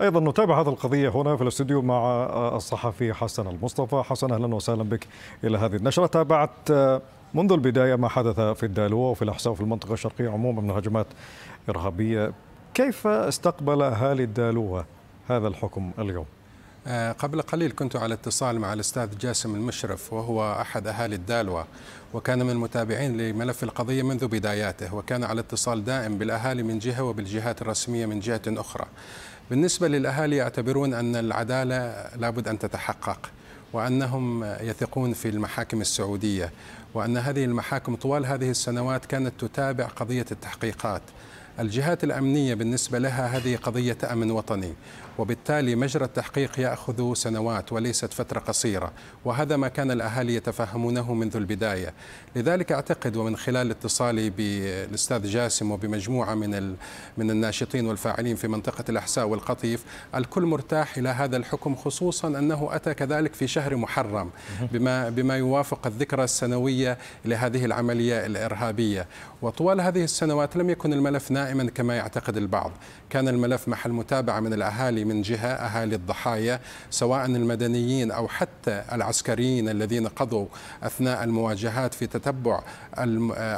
أيضا نتابع هذه القضية هنا في الاستوديو مع الصحفي حسن المصطفى حسن أهلا وسهلا بك إلى هذه النشرة تابعت منذ البداية ما حدث في الدالوة وفي الأحساء وفي المنطقة الشرقية عموما من هجمات إرهابية كيف استقبل أهالي الدالوة هذا الحكم اليوم؟ آه، قبل قليل كنت على اتصال مع الأستاذ جاسم المشرف وهو أحد أهالي الدالوة وكان من المتابعين لملف القضية منذ بداياته وكان على اتصال دائم بالأهالي من جهة وبالجهات الرسمية من جهة أخرى بالنسبة للأهالي يعتبرون أن العدالة لابد أن تتحقق وأنهم يثقون في المحاكم السعودية وأن هذه المحاكم طوال هذه السنوات كانت تتابع قضية التحقيقات الجهات الأمنية بالنسبة لها هذه قضية أمن وطني وبالتالي مجرى التحقيق يأخذ سنوات وليست فترة قصيرة وهذا ما كان الأهالي يتفهمونه منذ البداية لذلك أعتقد ومن خلال اتصالي بالأستاذ جاسم وبمجموعة من من الناشطين والفاعلين في منطقة الأحساء والقطيف الكل مرتاح إلى هذا الحكم خصوصا أنه أتى كذلك في شهر محرم بما بما يوافق الذكرى السنوية لهذه العملية الإرهابية وطوال هذه السنوات لم يكن الملف نائم دائما كما يعتقد البعض كان الملف محل متابعة من الأهالي من جهة أهالي الضحايا سواء المدنيين أو حتى العسكريين الذين قضوا أثناء المواجهات في تتبع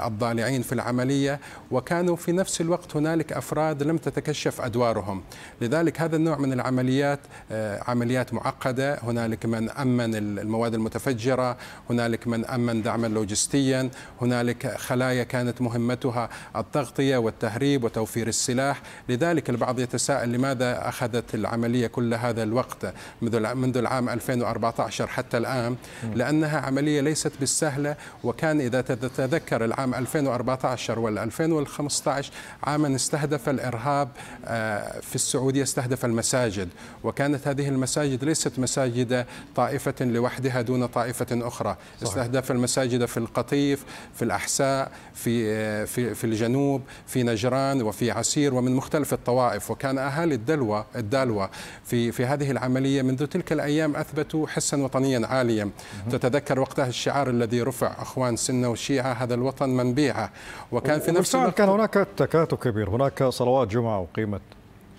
الضالعين في العملية وكانوا في نفس الوقت هنالك أفراد لم تتكشف أدوارهم لذلك هذا النوع من العمليات آه، عمليات معقدة هنالك من أمن المواد المتفجرة هنالك من أمن دعما لوجستيا هنالك خلايا كانت مهمتها التغطية والتهريب التدريب وتوفير السلاح لذلك البعض يتساءل لماذا أخذت العملية كل هذا الوقت منذ العام 2014 حتى الآن لأنها عملية ليست بالسهلة وكان إذا تتذكر العام 2014 وال2015 عاما استهدف الإرهاب آه، في السعودية استهدف المساجد وكانت هذه المساجد ليست مساجد طائفة لوحدها دون طائفة أخرى صحيح. استهدف المساجد في القطيف في الأحساء في, آه، في, في الجنوب في نجران عمان وفي عسير ومن مختلف الطوائف وكان أهالي الدلوة الدالوة في في هذه العملية منذ تلك الأيام أثبتوا حسا وطنيا عاليا تتذكر وقتها الشعار الذي رفع أخوان سنة وشيعة هذا الوطن منبيعه وكان في نفس الوقت كان هناك تكاتف كبير هناك صلوات جمعة وقيمة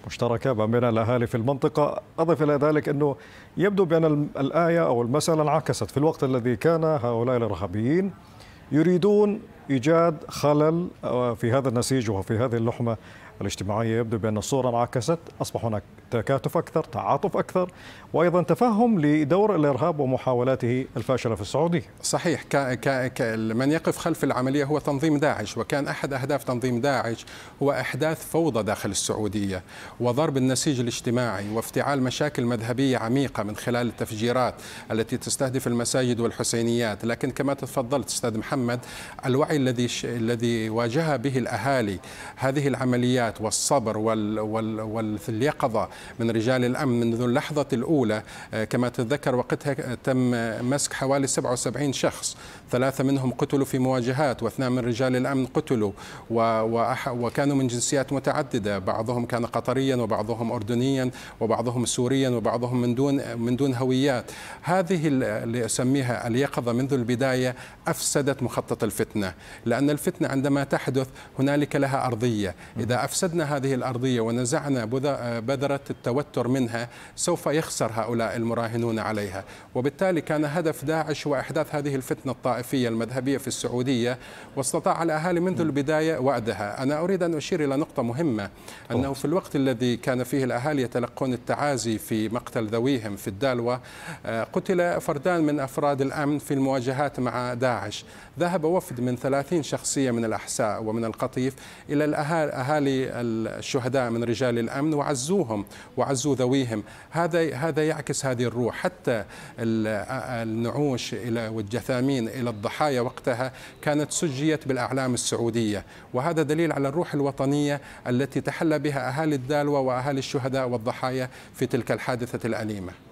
مشتركة ما بين الأهالي في المنطقة أضف إلى ذلك أنه يبدو بأن الآية أو المسألة انعكست في الوقت الذي كان هؤلاء الإرهابيين يريدون إيجاد خلل آه، في هذا النسيج وفي هذه اللحمة الاجتماعية يبدو بأن الصورة انعكست أصبح هناك تكاتف أكثر تعاطف أكثر وأيضا تفهم لدور الإرهاب ومحاولاته الفاشلة في السعودية صحيح ك... ك... ك... من يقف خلف العملية هو تنظيم داعش وكان أحد أهداف تنظيم داعش هو أحداث فوضى داخل السعودية وضرب النسيج الاجتماعي وافتعال مشاكل مذهبية عميقة من خلال التفجيرات التي تستهدف المساجد والحسينيات لكن كما تفضلت أستاذ محمد الوعي الذي الذي واجه به الاهالي هذه العمليات والصبر وال وال واليقظه من رجال الامن منذ اللحظه الاولى آه، كما تتذكر وقتها تم مسك حوالي 77 شخص ثلاثه منهم قتلوا في مواجهات واثنان من رجال الامن قتلوا وكانوا من جنسيات متعدده بعضهم كان قطريا وبعضهم اردنيا وبعضهم سوريا وبعضهم من دون من دون هويات هذه اللي اسميها اليقظه منذ البدايه افسدت مخطط الفتنه لأن الفتنة عندما تحدث هنالك لها أرضية إذا أفسدنا هذه الأرضية ونزعنا بذرة التوتر منها سوف يخسر هؤلاء المراهنون عليها وبالتالي كان هدف داعش هو إحداث هذه الفتنة الطائفية المذهبية في السعودية واستطاع الأهالي منذ البداية وعدها أنا أريد أن أشير إلى نقطة مهمة أنه في الوقت الذي كان فيه الأهالي يتلقون التعازي في مقتل ذويهم في الدالوة آه، قتل فردان من أفراد الأمن في المواجهات مع داعش ذهب وفد من 30 شخصية من الأحساء ومن القطيف إلى أهالي الشهداء من رجال الأمن وعزوهم وعزوا ذويهم هذا هذا يعكس هذه الروح حتى النعوش إلى والجثامين إلى الضحايا وقتها كانت سجيت بالأعلام السعودية وهذا دليل على الروح الوطنية التي تحلى بها أهالي الدالوة وأهالي الشهداء والضحايا في تلك الحادثة الأليمة